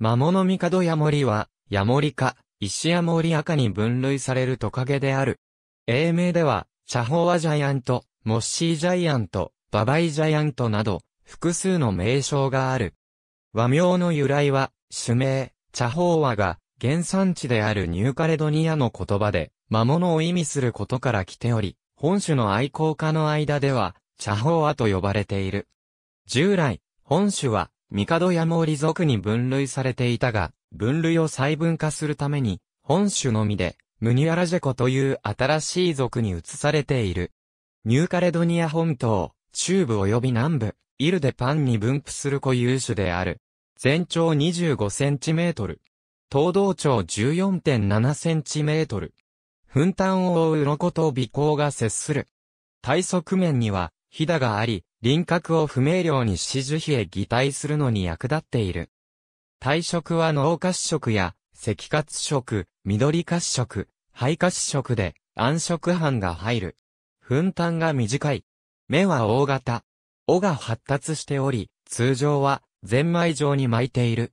魔物帝ヤモリは、ヤモリイ石ヤモリ赤に分類されるトカゲである。英名では、チャホワジャイアント、モッシージャイアント、ババイジャイアントなど、複数の名称がある。和名の由来は、種名、チャホーワが、原産地であるニューカレドニアの言葉で、魔物を意味することから来ており、本種の愛好家の間では、チャホーと呼ばれている。従来、本種は、帝や毛リ族に分類されていたが、分類を細分化するために、本種のみで、ムニュアラジェコという新しい族に移されている。ニューカレドニア本島、中部及び南部、イルデパンに分布する固有種である。全長25センチメートル。東道長14.7センチメートル。粉炭を覆う鱗と尾行が接する。体側面には、ヒダがあり、輪郭を不明瞭に指示費へ擬態するのに役立っている。体色は脳褐色や赤褐色、緑褐色、灰褐色で暗色斑が入る。粉炭が短い。目は大型。尾が発達しており、通常はゼンマイ状に巻いている。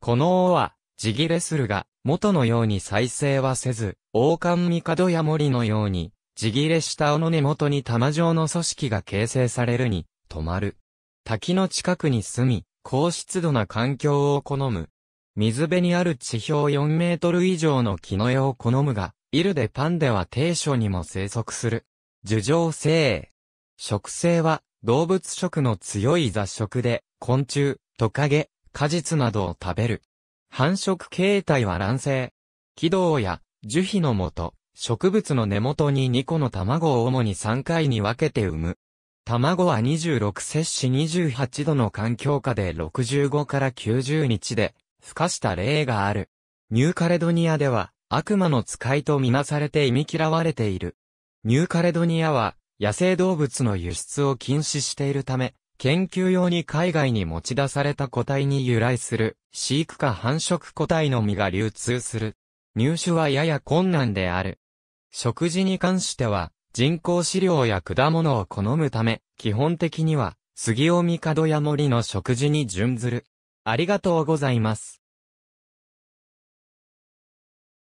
この尾は、地切れするが、元のように再生はせず、王冠帝や森のように、地切れした尾の根元に玉状の組織が形成されるに、止まる。滝の近くに住み、高湿度な環境を好む。水辺にある地表4メートル以上の木の葉を好むが、イルデパンでは低所にも生息する。樹状性。食性は動物食の強い雑食で、昆虫、トカゲ、果実などを食べる。繁殖形態は卵性。軌道や樹皮のもと、植物の根元に2個の卵を主に3回に分けて産む。卵は26摂氏28度の環境下で65から90日で、孵化した例がある。ニューカレドニアでは、悪魔の使いとみなされて忌み嫌われている。ニューカレドニアは、野生動物の輸出を禁止しているため、研究用に海外に持ち出された個体に由来する、飼育か繁殖個体のみが流通する。入手はやや困難である。食事に関しては、人工飼料や果物を好むため、基本的には、杉尾帝や森の食事に準ずる。ありがとうございます。